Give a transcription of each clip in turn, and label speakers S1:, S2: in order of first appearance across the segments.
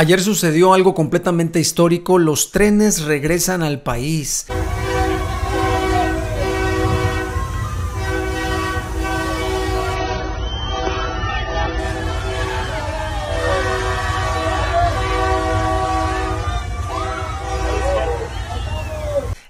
S1: Ayer sucedió algo completamente histórico, los trenes regresan al país.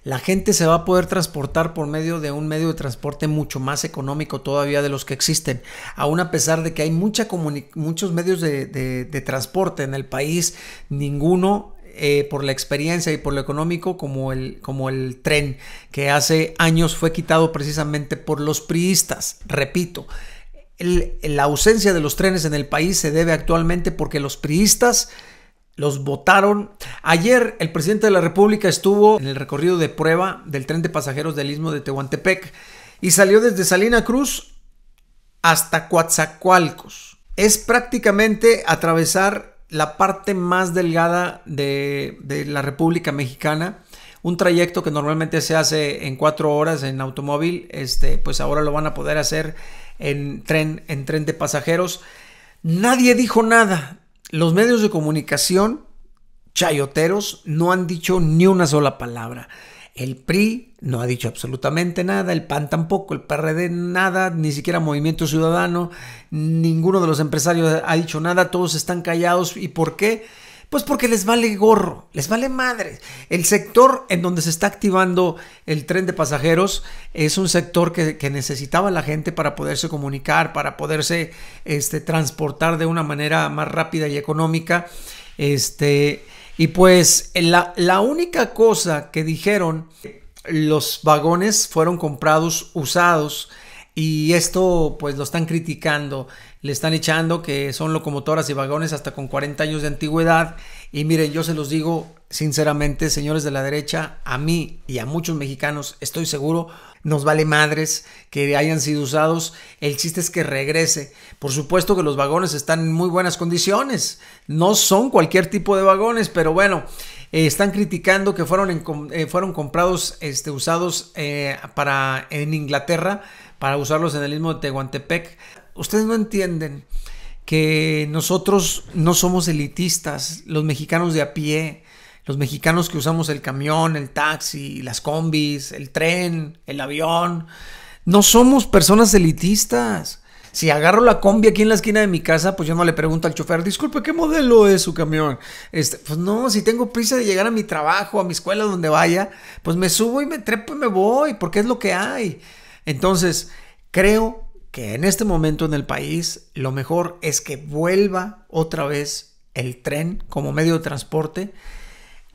S1: la gente se va a poder transportar por medio de un medio de transporte mucho más económico todavía de los que existen, aún a pesar de que hay mucha muchos medios de, transporte en el país, ninguno eh, por la experiencia y por lo económico como el, como el tren que hace años fue quitado precisamente por los priistas, repito. la ausencia de los trenes en el país se debe actualmente porque los priistas los votaron. Ayer el presidente de la República estuvo en el recorrido de prueba del tren de pasajeros del istmo de Tehuantepec y salió desde Salina Cruz hasta Coatzacoalcos. Es prácticamente atravesar la parte más delgada de, la República Mexicana. Un trayecto que normalmente se hace en cuatro horas en automóvil, este, pues ahora lo van a poder hacer en tren, en tren de pasajeros. Nadie dijo nada, los medios de comunicación chayoteros no han dicho ni una sola palabra. El PRI no ha dicho absolutamente nada, el PAN tampoco, el PRD nada, ni siquiera Movimiento Ciudadano, ninguno de los empresarios ha dicho nada, todos están callados. ¿Y por qué? Pues porque les vale gorro, les vale madre. El sector en donde se está activando el tren de pasajeros es un sector que, necesitaba la gente para poderse comunicar, para poderse este, transportar de una manera más rápida y económica. Este, y pues la, la única cosa que dijeron, los vagones fueron comprados usados y esto pues lo están criticando, le están echando que son locomotoras y vagones hasta con 40 años de antigüedad. Y miren, yo se los digo sinceramente, señores de la derecha, a mí y a muchos mexicanos, estoy seguro, nos vale madres que hayan sido usados. El chiste es que regrese. Por supuesto que los vagones están en muy buenas condiciones. No son cualquier tipo de vagones, pero bueno, eh, están criticando que fueron, eh, fueron comprados, este, usados eh, para, en Inglaterra para usarlos en el mismo de Tehuantepec. Ustedes no entienden que nosotros no somos elitistas, los mexicanos de a pie, los mexicanos que usamos el camión, el taxi, las combis, el tren, el avión. No somos personas elitistas. Si agarro la combi aquí en la esquina de mi casa, pues yo no le pregunto al chofer, disculpe, ¿qué modelo es su camión? Este, pues no, si tengo prisa de llegar a mi trabajo, a mi escuela, donde vaya, pues me subo y me trepo y me voy, porque es lo que hay. Entonces, creo que en este momento en el país lo mejor es que vuelva otra vez el tren como medio de transporte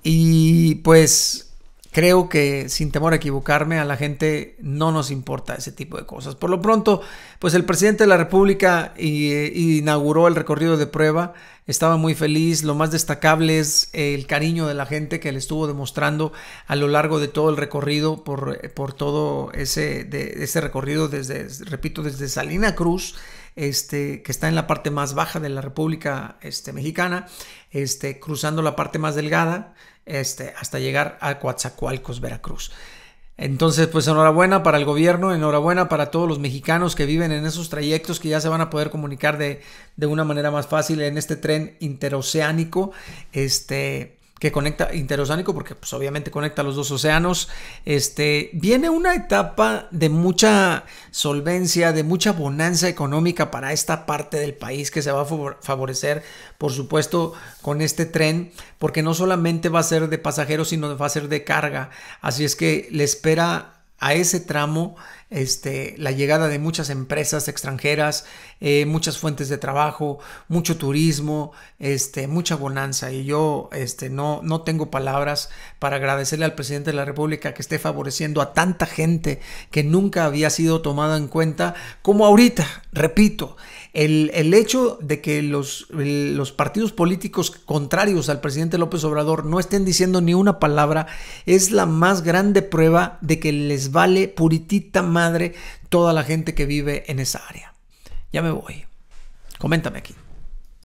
S1: y pues creo que sin temor a equivocarme a la gente no nos importa ese tipo de cosas. Por lo pronto, pues el presidente de la República eh, inauguró el recorrido de prueba, estaba muy feliz, lo más destacable es el cariño de la gente que le estuvo demostrando a lo largo de todo el recorrido, por, por todo ese, ese recorrido desde, repito, desde Salina Cruz. Este, que está en la parte más baja de la República este, Mexicana, este, cruzando la parte más delgada, este, hasta llegar a Coatzacoalcos, Veracruz. Entonces, pues enhorabuena para el gobierno, enhorabuena para todos los mexicanos que viven en esos trayectos que ya se van a poder comunicar de, de una manera más fácil en este tren interoceánico. Este, que conecta interoceánico, porque pues, obviamente conecta los dos océanos, este, viene una etapa de mucha solvencia, de mucha bonanza económica para esta parte del país que se va a favorecer, por supuesto, con este tren, porque no solamente va a ser de pasajeros, sino va a ser de carga. Así es que le espera a ese tramo este, la llegada de muchas empresas extranjeras, eh, muchas fuentes de trabajo, mucho turismo, este, mucha bonanza. Y yo este, no, no tengo palabras para agradecerle al presidente de la República que esté favoreciendo a tanta gente que nunca había sido tomada en cuenta como ahorita, repito. El, hecho de que los, los, partidos políticos contrarios al presidente López Obrador no estén diciendo ni una palabra es la más grande prueba de que les vale puritita madre toda la gente que vive en esa área. Ya me voy. Coméntame aquí.